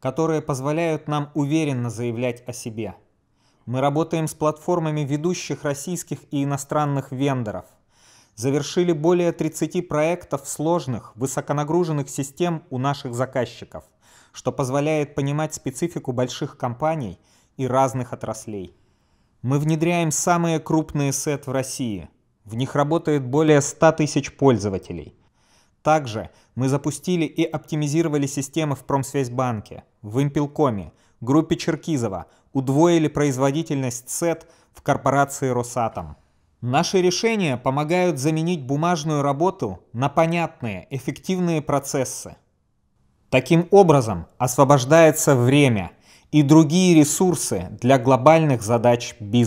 которые позволяют нам уверенно заявлять о себе. Мы работаем с платформами ведущих российских и иностранных вендоров. Завершили более 30 проектов сложных, высоконагруженных систем у наших заказчиков, что позволяет понимать специфику больших компаний и разных отраслей. Мы внедряем самые крупные сет в России. В них работает более 100 тысяч пользователей. Также мы запустили и оптимизировали системы в Промсвязьбанке, в Импелкоме, группе Черкизова, удвоили производительность СЭТ в корпорации Росатом. Наши решения помогают заменить бумажную работу на понятные, эффективные процессы. Таким образом освобождается время и другие ресурсы для глобальных задач бизнеса.